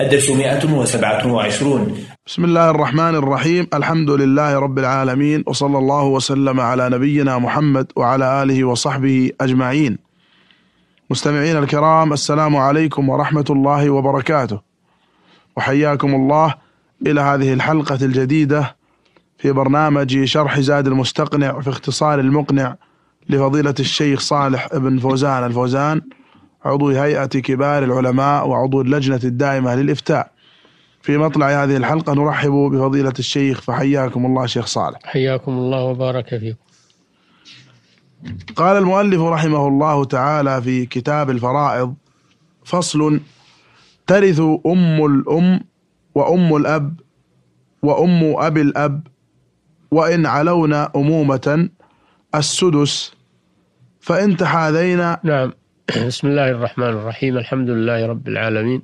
الدرس 127 بسم الله الرحمن الرحيم الحمد لله رب العالمين وصلى الله وسلم على نبينا محمد وعلى آله وصحبه أجمعين مستمعين الكرام السلام عليكم ورحمة الله وبركاته وحياكم الله إلى هذه الحلقة الجديدة في برنامج شرح زاد المستقنع في اختصار المقنع لفضيلة الشيخ صالح بن فوزان الفوزان عضو هيئة كبار العلماء وعضو اللجنة الدائمة للإفتاء في مطلع هذه الحلقة نرحب بفضيلة الشيخ فحياكم الله شيخ صالح حياكم الله وبارك فيكم قال المؤلف رحمه الله تعالى في كتاب الفرائض فصل ترث أم الأم وأم الأب وأم أب الأب وإن علونا أمومة السدس فإن تحاذينا نعم بسم الله الرحمن الرحيم الحمد لله رب العالمين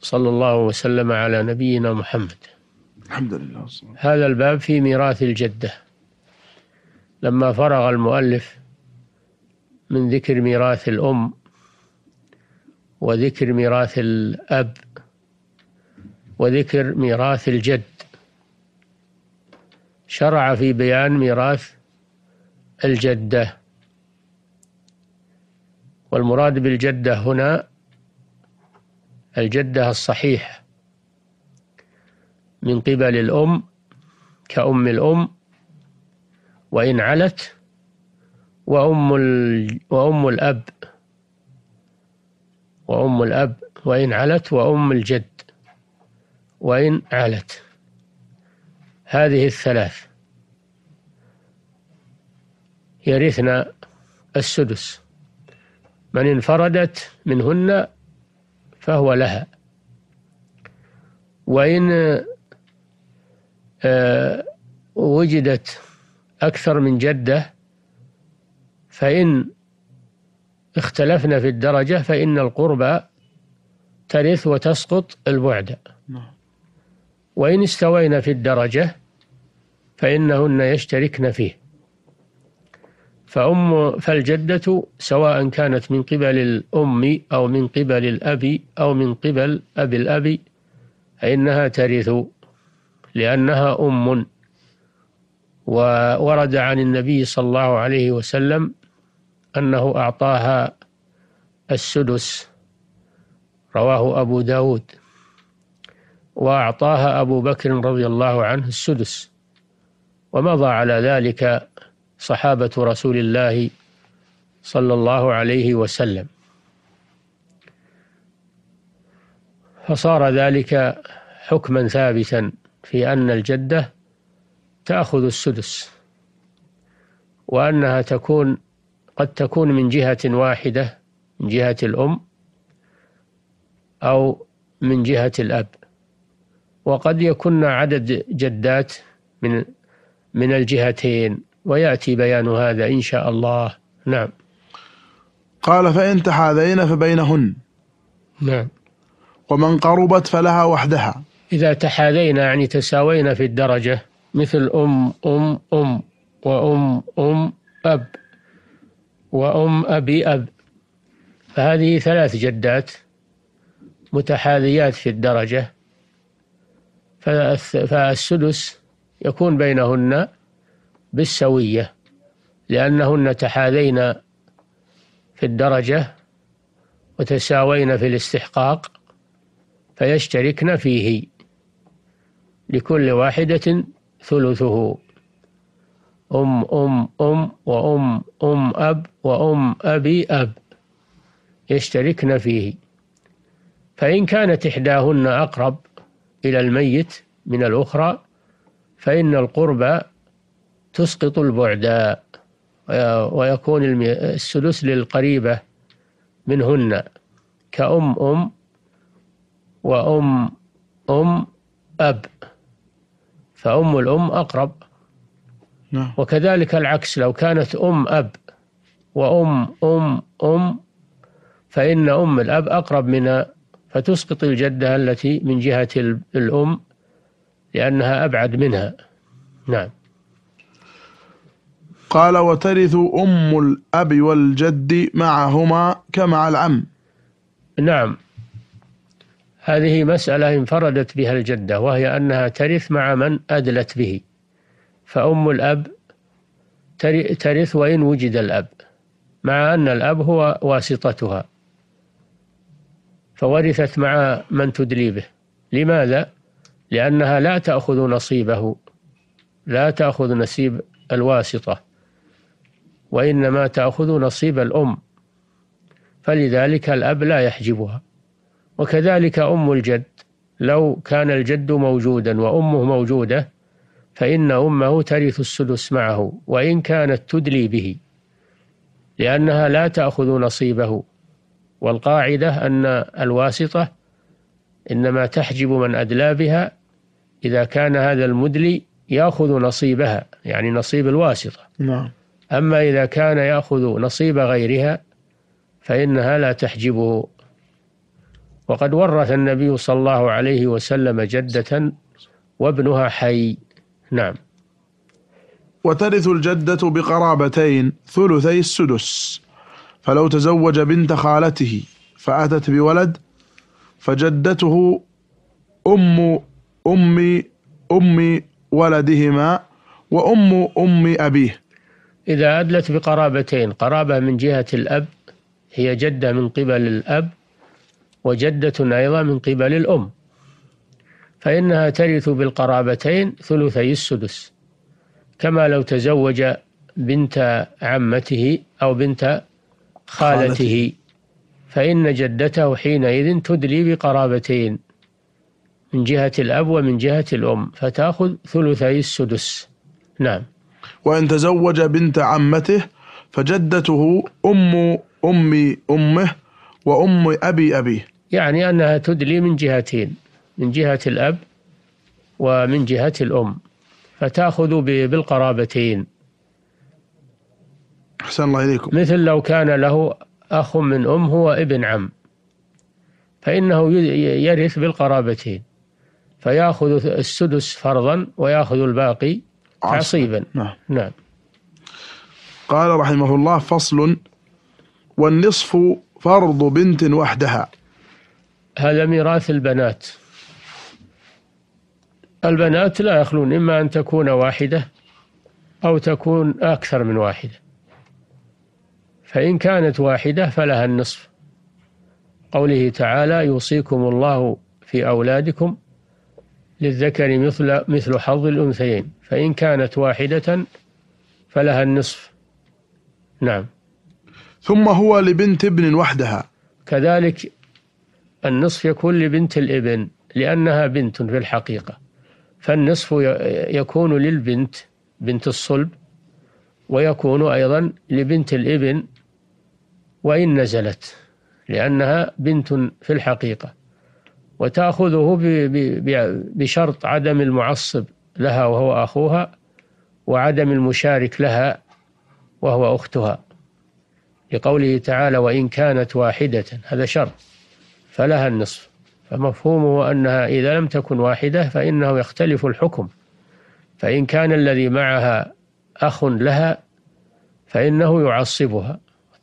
صلى الله وسلم على نبينا محمد الحمد لله هذا الباب في ميراث الجدة لما فرغ المؤلف من ذكر ميراث الأم وذكر ميراث الأب وذكر ميراث الجد شرع في بيان ميراث الجده والمراد بالجدة هنا الجدة الصحيحة من قبل الأم كأم الأم وإن علت وأم, وأم الأب وأم الأب وإن علت وأم الجد وإن علت هذه الثلاث يرثنا السدس من انفردت منهن فهو لها وإن آه، وجدت أكثر من جدة فإن اختلفنا في الدرجة فإن القربى ترث وتسقط البعد نعم. وإن استوينا في الدرجة فإنهن يشتركن فيه فأم فالجدة سواء كانت من قبل الأم أو من قبل الأب أو من قبل أبي الأب فإنها ترث لأنها أم وورد عن النبي صلى الله عليه وسلم أنه أعطاها السدس رواه أبو داود وأعطاها أبو بكر رضي الله عنه السدس ومضى على ذلك صحابة رسول الله صلى الله عليه وسلم فصار ذلك حكما ثابتا في أن الجدة تأخذ السدس وأنها تكون قد تكون من جهة واحدة من جهة الأم أو من جهة الأب وقد يكون عدد جدات من من الجهتين وياتي بيان هذا ان شاء الله نعم قال فان تحاذين فبينهن نعم ومن قربت فلها وحدها اذا تحاذينا يعني تساوينا في الدرجه مثل ام ام ام وام ام اب وام ابي اب فهذه ثلاث جدات متحاذيات في الدرجه فالسدس يكون بينهن بالسوية لأنهن تحاذين في الدرجة وتساوين في الاستحقاق فيشتركن فيه لكل واحدة ثلثه أم أم أم وأم أم أب وأم أبي أب يشتركن فيه فإن كانت إحداهن أقرب إلى الميت من الأخرى فإن القرب تسقط البعد آه، ويكون السدس للقريبة منهن كأم أم وأم أم أب فأم الأم أقرب نعم. وكذلك العكس لو كانت أم أب وأم أم أم فإن أم الأب أقرب من فتسقط الجدة التي من جهة الأم لأنها أبعد منها نعم قال وترث أم الأب والجد معهما كمع العم نعم هذه مسألة انفردت بها الجدة وهي أنها ترث مع من أدلت به فأم الأب ترث وإن وجد الأب مع أن الأب هو واسطتها فورثت مع من تدلي به لماذا؟ لأنها لا تأخذ نصيبه لا تأخذ نصيب الواسطة وإنما تأخذ نصيب الأم فلذلك الأب لا يحجبها وكذلك أم الجد لو كان الجد موجودا وأمه موجودة فإن أمه ترث السدس معه وإن كانت تدلي به لأنها لا تأخذ نصيبه والقاعدة أن الواسطة إنما تحجب من أدلى بها إذا كان هذا المدلي يأخذ نصيبها يعني نصيب الواسطة نعم أما إذا كان يأخذ نصيب غيرها فإنها لا تحجبه وقد ورث النبي صلى الله عليه وسلم جدة وابنها حي نعم وترث الجدة بقرابتين ثلثي السدس فلو تزوج بنت خالته فأتت بولد فجدته أم أم أم ولدهما وأم أم أبيه إذا أدلت بقرابتين قرابة من جهة الأب هي جدة من قبل الأب وجدة أيضا من قبل الأم فإنها ترث بالقرابتين ثلثي السدس كما لو تزوج بنت عمته أو بنت خالته فإن جدته حينئذ تدلي بقرابتين من جهة الأب ومن جهة الأم فتأخذ ثلثي السدس نعم وأن تزوج بنت عمته فجدته أم أم أمه وأم أبي أبيه يعني أنها تدلي من جهتين من جهة الأب ومن جهة الأم فتأخذ بالقرابتين أحسن الله إليكم مثل لو كان له أخ من أم هو ابن عم فإنه يرث بالقرابتين فيأخذ السدس فرضا ويأخذ الباقي تعصيبا نعم. نعم قال رحمه الله فصل والنصف فرض بنت وحدها هذا ميراث البنات البنات لا يخلون إما أن تكون واحدة أو تكون أكثر من واحدة فإن كانت واحدة فلها النصف قوله تعالى يوصيكم الله في أولادكم للذكر مثل مثل حظ الأنثيين فإن كانت واحدة فلها النصف نعم ثم هو لبنت ابن وحدها كذلك النصف يكون لبنت الابن لأنها بنت في الحقيقة فالنصف يكون للبنت بنت الصلب ويكون أيضا لبنت الابن وإن نزلت لأنها بنت في الحقيقة وتأخذه بشرط عدم المعصب لها وهو أخوها وعدم المشارك لها وهو أختها لقوله تعالى وإن كانت واحدة هذا شرط فلها النصف فمفهومه أنها إذا لم تكن واحدة فإنه يختلف الحكم فإن كان الذي معها أخ لها فإنه يعصبها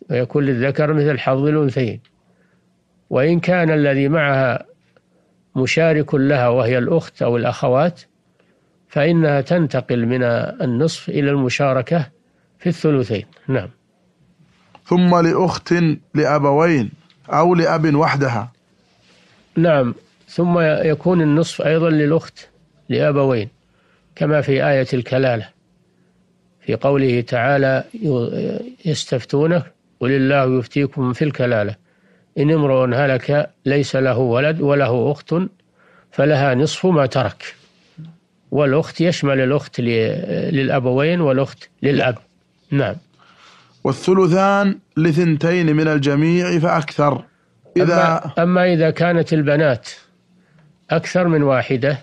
ويكون للذكر مثل حظ الأنثيين وإن كان الذي معها مشارك لها وهي الأخت أو الأخوات فإنها تنتقل من النصف إلى المشاركة في الثلثين نعم ثم لأخت لأبوين أو لأب وحدها نعم ثم يكون النصف أيضا للأخت لأبوين كما في آية الكلالة في قوله تعالى يستفتونك قل الله يفتيكم في الكلاله إن امرؤ هلك ليس له ولد وله أخت فلها نصف ما ترك والأخت يشمل الأخت للأبوين والأخت للأب نعم والثلثان لثنتين من الجميع فأكثر إذا أما, أما إذا كانت البنات أكثر من واحدة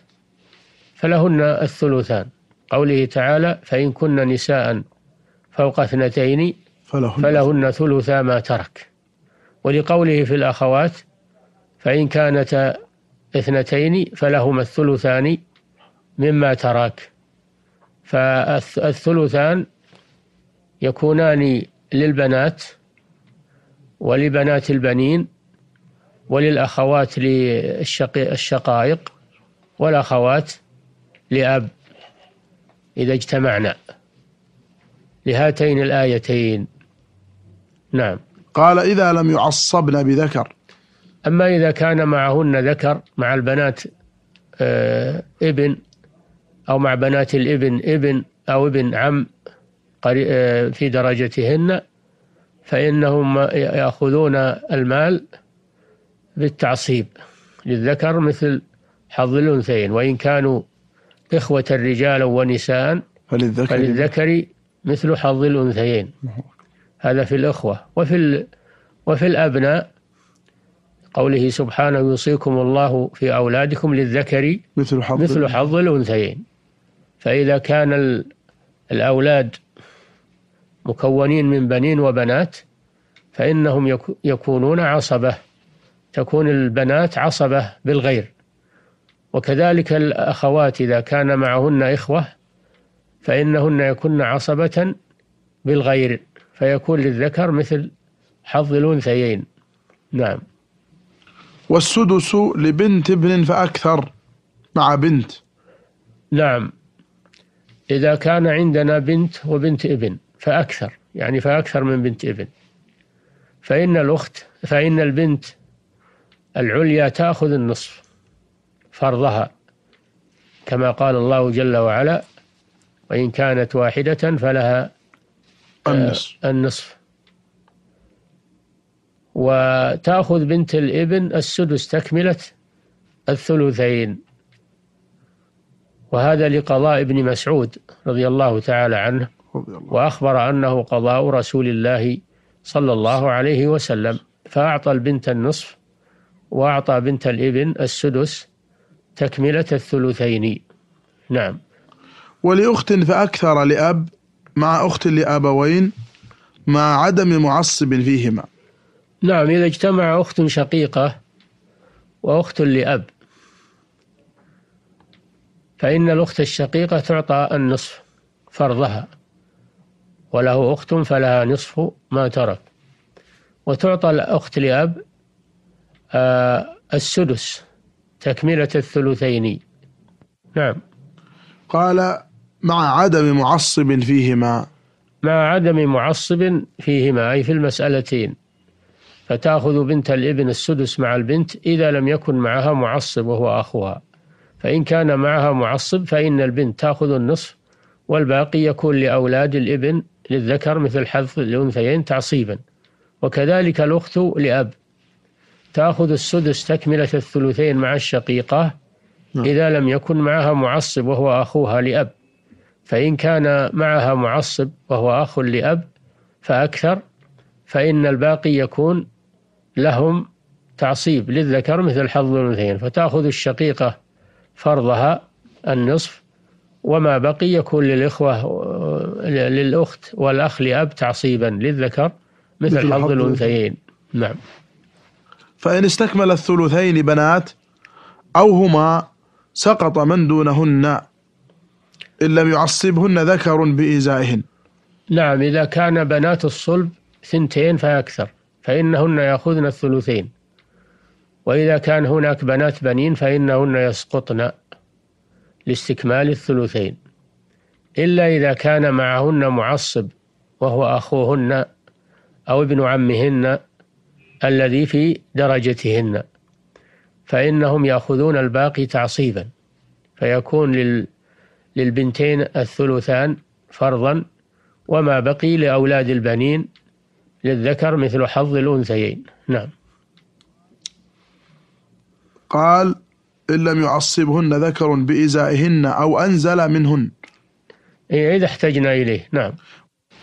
فلهن الثلثان قوله تعالى فإن كن نساء فوق اثنتين فلهن, فلهن ثلثا ما ترك ولقوله في الأخوات فإن كانتا اثنتين فلهما الثلثان مما تراك فالثلثان يكونان للبنات ولبنات البنين وللأخوات للشقائق والأخوات لأب إذا اجتمعنا لهاتين الآيتين نعم قال إذا لم يعصبن بذكر أما إذا كان معهن ذكر مع البنات آه، ابن أو مع بنات الابن ابن أو ابن عم آه، في درجتهن فإنهم يأخذون المال بالتعصيب للذكر مثل حظ الأنثيين وإن كانوا إخوة رجالا ونساء فللذكر, فللذكر مثل حظ الأنثيين هذا في الإخوة وفي وفي الأبناء قوله سبحانه يوصيكم الله في أولادكم للذكر مثل حظ مثل حظ الأنثيين فإذا كان الأولاد مكونين من بنين وبنات فإنهم يكونون عصبة تكون البنات عصبة بالغير وكذلك الأخوات إذا كان معهن إخوة فإنهن يكن عصبة بالغير فيكون للذكر مثل حظ الأنثيين نعم والسدس لبنت ابن فأكثر مع بنت نعم إذا كان عندنا بنت وبنت ابن فأكثر يعني فأكثر من بنت ابن فإن الأخت فإن البنت العليا تأخذ النصف فرضها كما قال الله جل وعلا وإن كانت واحدة فلها النصف آه، النصف وتأخذ بنت الابن السدس تكملة الثلثين وهذا لقضاء ابن مسعود رضي الله تعالى عنه وأخبر أنه قضاء رسول الله صلى الله عليه وسلم فأعطى البنت النصف وأعطى بنت الابن السدس تكملة الثلثين نعم ولأخت فأكثر لأب مع أخت لأبوين مع عدم معصب فيهما نعم إذا اجتمع أخت شقيقة وأخت لأب فإن الأخت الشقيقة تعطى النصف فرضها وله أخت فلها نصف ما ترك وتعطى الأخت لأب آه، السدس تكملة الثلثين نعم قال مع عدم معصب فيهما مع عدم معصب فيهما أي في المسألتين فتأخذ بنت الابن السدس مع البنت إذا لم يكن معها معصب وهو أخوها فإن كان معها معصب فإن البنت تأخذ النصف والباقي يكون لأولاد الابن للذكر مثل حظ الأنثيين تعصيبا وكذلك الأخت لأب تأخذ السدس تكملة الثلثين مع الشقيقة نعم. إذا لم يكن معها معصب وهو أخوها لأب فإن كان معها معصب وهو أخ لأب فأكثر فإن الباقي يكون لهم تعصيب للذكر مثل حظ الأنثيين فتأخذ الشقيقة فرضها النصف وما بقي يكون للإخوة للأخت والأخ لأب تعصيبا للذكر مثل, مثل حظ الأنثيين نعم فإن استكمل الثلثين بنات أو هما سقط من دونهن إن لم يعصبهن ذكر بإزائهن نعم إذا كان بنات الصلب ثنتين فأكثر فإنهن يأخذن الثلثين وإذا كان هناك بنات بنين فإنهن يسقطن لاستكمال الثلثين إلا إذا كان معهن معصب وهو أخوهن أو ابن عمهن الذي في درجتهن فإنهم يأخذون الباقي تعصيبا فيكون لل للبنتين الثلثان فرضا وما بقي لأولاد البنين للذكر مثل حظ الأنثيين نعم قال إن لم يعصبهن ذكر بإزائهن أو أنزل منهن إيه، إذا احتجنا إليه نعم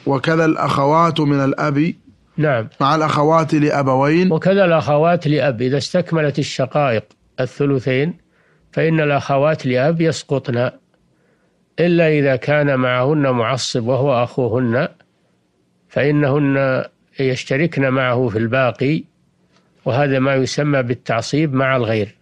وكذا الأخوات من الأب نعم مع الأخوات لأبوين وكذا الأخوات لأب إذا استكملت الشقائق الثلثين فإن الأخوات لأب يسقطن إلا إذا كان معهن معصب وهو أخوهن فإنهن يشتركن معه في الباقي وهذا ما يسمى بالتعصيب مع الغير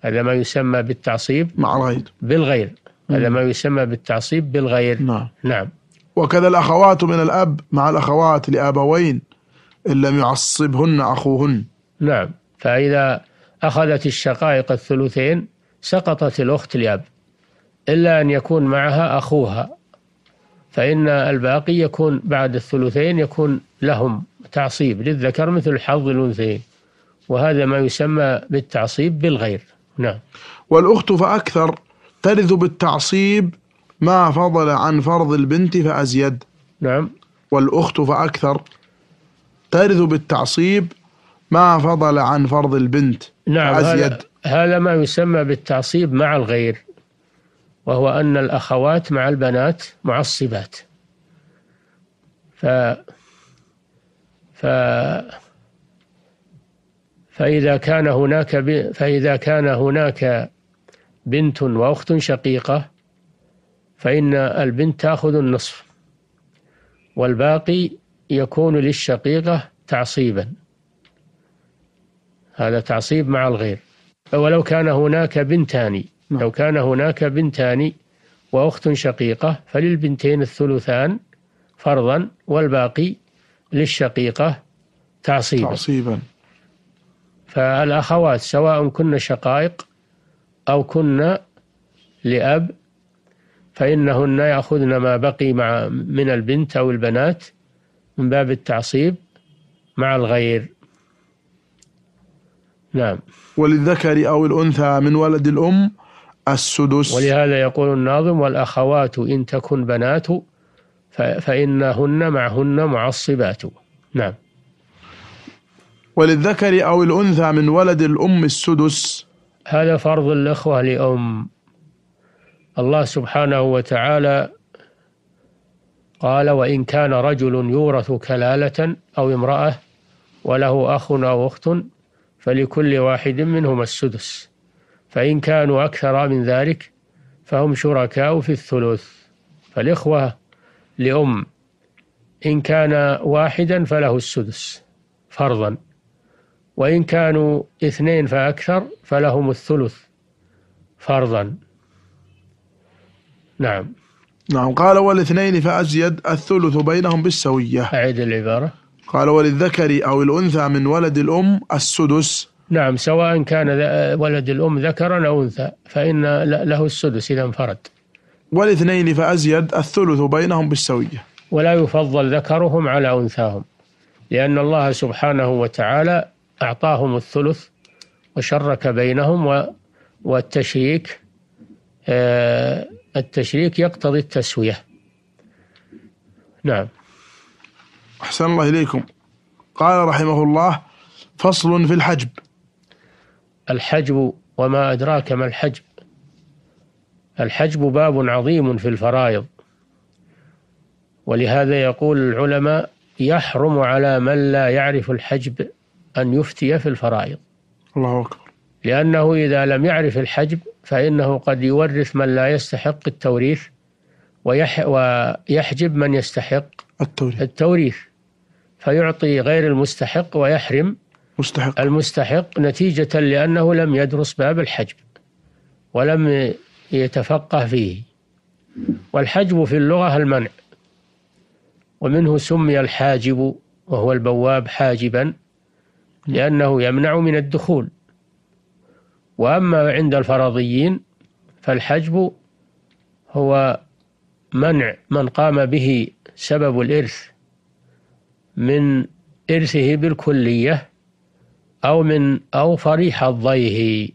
هذا ما يسمى بالتعصيب مع الغير بالغير هذا ما يسمى بالتعصيب بالغير نعم نعم وكذا الأخوات من الأب مع الأخوات لأبوين إن لم يعصبهن أخوهن نعم فإذا أخذت الشقائق الثلثين سقطت الأخت لأب إلا أن يكون معها أخوها فإن الباقي يكون بعد الثلثين يكون لهم تعصيب للذكر مثل حظ الأنثيين وهذا ما يسمى بالتعصيب بالغير نعم والأخت فأكثر ترث بالتعصيب ما فضل عن فرض البنت فأزيد نعم والأخت فأكثر ترث بالتعصيب ما فضل عن فرض البنت نعم فأزيد هذا ما يسمى بالتعصيب مع الغير وهو أن الأخوات مع البنات معصبات ف ف فإذا كان هناك ب... فإذا كان هناك بنت وأخت شقيقة فإن البنت تأخذ النصف والباقي يكون للشقيقة تعصيبا هذا تعصيب مع الغير ولو كان هناك بنتان نعم. لو كان هناك بنتان وأخت شقيقة فللبنتين الثلثان فرضا والباقي للشقيقة تعصيبا تعصيبا فالأخوات سواء كن شقائق أو كن لأب فإنهن يأخذن ما بقي مع من البنت أو البنات من باب التعصيب مع الغير نعم وللذكر أو الأنثى من ولد الأم السدس ولهذا يقول الناظم والأخوات إن تكن بنات فإنهن معهن معصبات نعم وللذكر أو الأنثى من ولد الأم السدس هذا فرض الإخوة لأم الله سبحانه وتعالى قال وإن كان رجل يورث كلالة أو امرأة وله أخ أو أخت فلكل واحد منهما السدس فإن كانوا أكثر من ذلك فهم شركاء في الثلث فالإخوة لأم إن كان واحدا فله السدس فرضا وإن كانوا اثنين فأكثر فلهم الثلث فرضا نعم نعم قال والاثنين فأزيد الثلث بينهم بالسوية أعيد العبارة قال وللذكر أو الأنثى من ولد الأم السدس نعم سواء كان ولد الأم ذكرا أو أنثى فإن له السدس إذا انفرد والاثنين فأزيد الثلث بينهم بالسوية ولا يفضل ذكرهم على أنثاهم لأن الله سبحانه وتعالى أعطاهم الثلث وشرك بينهم والتشريك آه، التشريك يقتضي التسوية نعم أحسن الله إليكم قال رحمه الله فصل في الحجب الحجب وما أدراك ما الحجب الحجب باب عظيم في الفرائض ولهذا يقول العلماء يحرم على من لا يعرف الحجب أن يفتي في الفرائض الله أكبر لأنه إذا لم يعرف الحجب فإنه قد يورث من لا يستحق التوريث ويح ويحجب من يستحق التوريث, التوريث فيعطي غير المستحق ويحرم مستحق المستحق نتيجة لأنه لم يدرس باب الحجب ولم يتفقه فيه والحجب في اللغة المنع ومنه سمي الحاجب وهو البواب حاجبا لأنه يمنع من الدخول وأما عند الفرضيين فالحجب هو منع من قام به سبب الإرث من إرثه بالكلية أو من أو فريح الضيه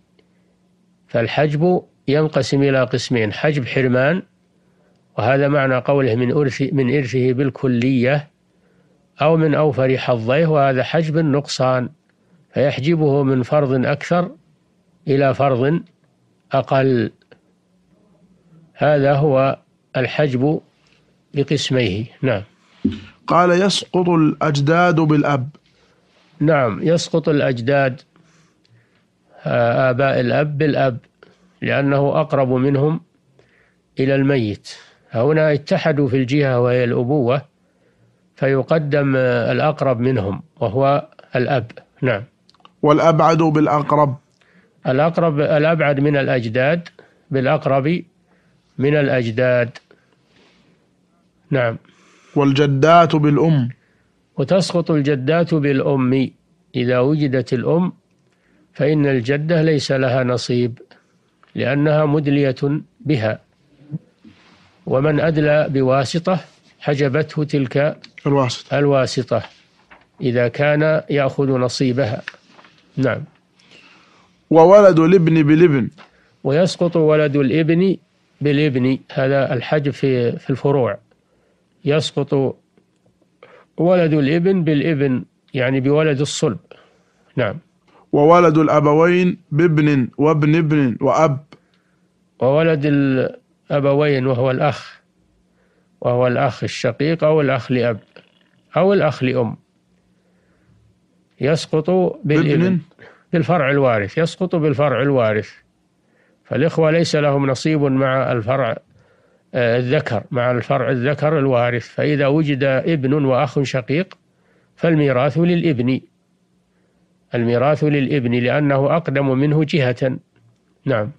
فالحجب ينقسم إلى قسمين حجب حرمان وهذا معنى قوله من إرث من إرثه بالكلية أو من أو حظيه وهذا حجب النقصان فيحجبه من فرض أكثر إلى فرض أقل هذا هو الحجب بقسميه نعم قال يسقط الأجداد بالأب نعم يسقط الأجداد آه، آباء الأب بالأب لأنه أقرب منهم إلى الميت هنا اتحدوا في الجهة وهي الأبوة فيقدم آه، الأقرب منهم وهو الأب نعم والأبعد بالأقرب الأقرب الأبعد من الأجداد بالأقرب من الأجداد نعم والجدات بالأم وتسقط الجدات بالأم إذا وجدت الأم فإن الجدة ليس لها نصيب لأنها مدلية بها ومن أدلى بواسطة حجبته تلك الواسطة, الواسطة إذا كان يأخذ نصيبها نعم وولد الابن بالابن ويسقط ولد الابن بالابن هذا الحجب في في الفروع يسقط ولد الابن بالابن يعني بولد الصلب نعم وولد الأبوين بابن وابن ابن وأب وولد الأبوين وهو الأخ وهو الأخ الشقيق أو الأخ لأب أو الأخ لأم يسقط بالابن بالفرع الوارث يسقط بالفرع الوارث فالإخوة ليس لهم نصيب مع الفرع الذكر مع الفرع الذكر الوارث فإذا وجد ابن وأخ شقيق فالميراث للابن الميراث للابن لأنه أقدم منه جهة نعم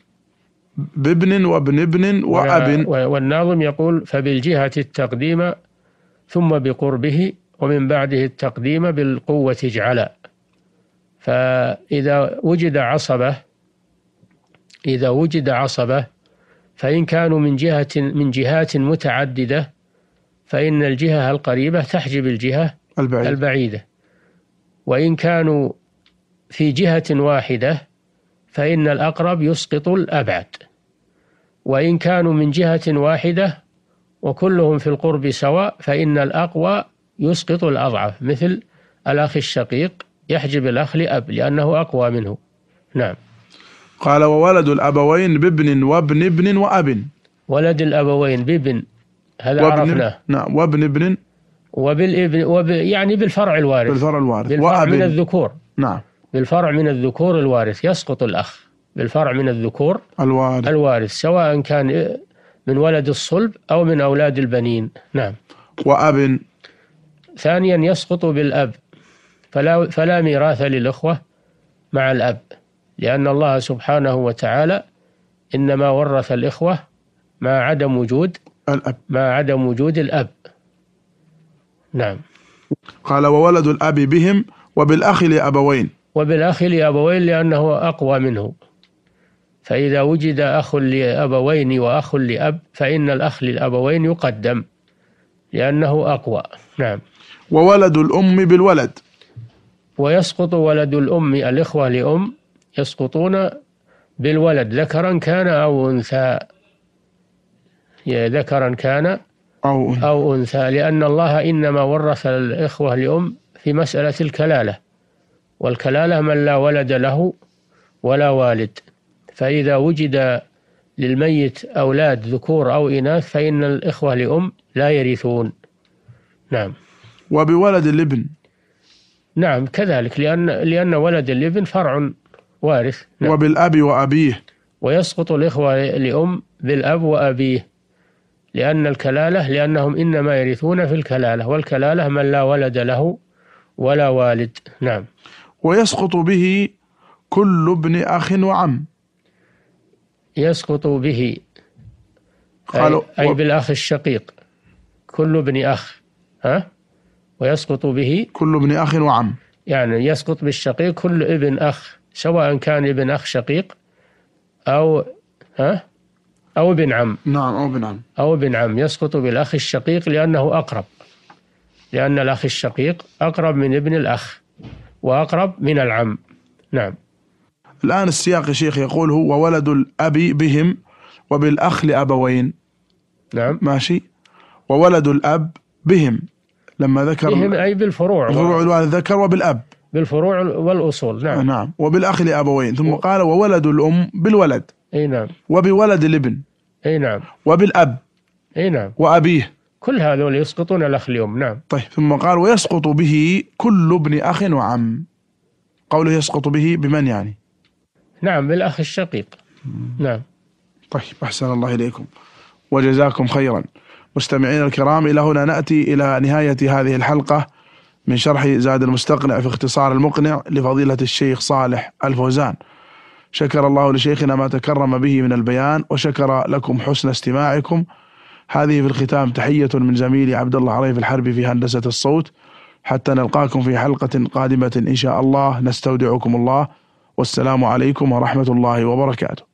بابن وابن ابن وأب والناظم يقول فبالجهة التقديم ثم بقربه ومن بعده التقديم بالقوة اجعلا فإذا وجد عصبة إذا وجد عصبة فإن كانوا من جهة من جهات متعددة فإن الجهة القريبة تحجب الجهة البعيد. البعيدة وإن كانوا في جهة واحدة فإن الأقرب يسقط الأبعد وإن كانوا من جهة واحدة وكلهم في القرب سواء فإن الأقوى يسقط الأضعف مثل الأخ الشقيق يحجب الأخ لأب لأنه أقوى منه نعم قال وولد الأبوين بابن وابن ابن وأب ولد الأبوين بابن هذا وابن عرفناه نعم وابن ابن وبالابن وب يعني بالفرع الوارث بالفرع الوارث بالفرع وأبن من الذكور نعم بالفرع من الذكور الوارث يسقط الأخ بالفرع من الذكور الوارث الوارث سواء كان من ولد الصلب أو من أولاد البنين نعم وأب ثانيا يسقط بالأب فلا فلا ميراث للإخوة مع الأب لأن الله سبحانه وتعالى إنما ورث الإخوة ما عدم وجود الأب ما عدم وجود الأب نعم قال وولد الأب بهم وبالأخ لأبوين وبالأخ لأبوين لأنه أقوى منه فإذا وجد أخ لأبوين وأخ لأب فإن الأخ للأبوين يقدم لأنه أقوى نعم وولد الأم بالولد ويسقط ولد الأم الإخوة لأم يسقطون بالولد ذكرا كان أو أنثى ذكرا كان أو أو أنثى لأن الله إنما ورث الإخوة لأم في مسألة الكلالة والكلالة من لا ولد له ولا والد فإذا وجد للميت أولاد ذكور أو إناث فإن الإخوة لأم لا يرثون نعم وبولد الابن نعم كذلك لأن لأن ولد الابن فرع وارث نعم. وبالأب وأبيه ويسقط الإخوة لأم بالأب وأبيه لأن الكلالة لأنهم إنما يرثون في الكلالة والكلالة من لا ولد له ولا والد نعم ويسقط به كل ابن أخ وعم يسقط به قالوا أي, أي بالأخ الشقيق كل ابن أخ ها ويسقط به كل ابن أخ وعم يعني يسقط بالشقيق كل ابن أخ سواء كان ابن أخ شقيق أو ها أو ابن عم نعم أو ابن عم أو ابن عم يسقط بالأخ الشقيق لأنه أقرب لأن الأخ الشقيق أقرب من ابن الأخ وأقرب من العم نعم الآن السياق يا شيخ يقول هو ولد الأب بهم وبالأخ لأبوين نعم ماشي وولد الأب بهم لما ذكر بهم أي بالفروع فروع الوالد ذكر وبالأب بالفروع والأصول نعم نعم وبالأخ لأبوين ثم و... قال وولد الأم بالولد أي نعم وبولد الابن أي نعم وبالأب أي نعم وأبيه كل هذول يسقطون الأخ اليوم نعم طيب ثم قال ويسقط به كل ابن أخ وعم قوله يسقط به بمن يعني نعم بالأخ الشقيق نعم طيب أحسن الله إليكم وجزاكم خيرا مستمعينا الكرام إلى هنا نأتي إلى نهاية هذه الحلقة من شرح زاد المستقنع في اختصار المقنع لفضيلة الشيخ صالح الفوزان شكر الله لشيخنا ما تكرم به من البيان وشكر لكم حسن استماعكم هذه في الختام تحية من زميلي عبد الله عريف الحربي في هندسة الصوت حتى نلقاكم في حلقة قادمة إن شاء الله نستودعكم الله والسلام عليكم ورحمة الله وبركاته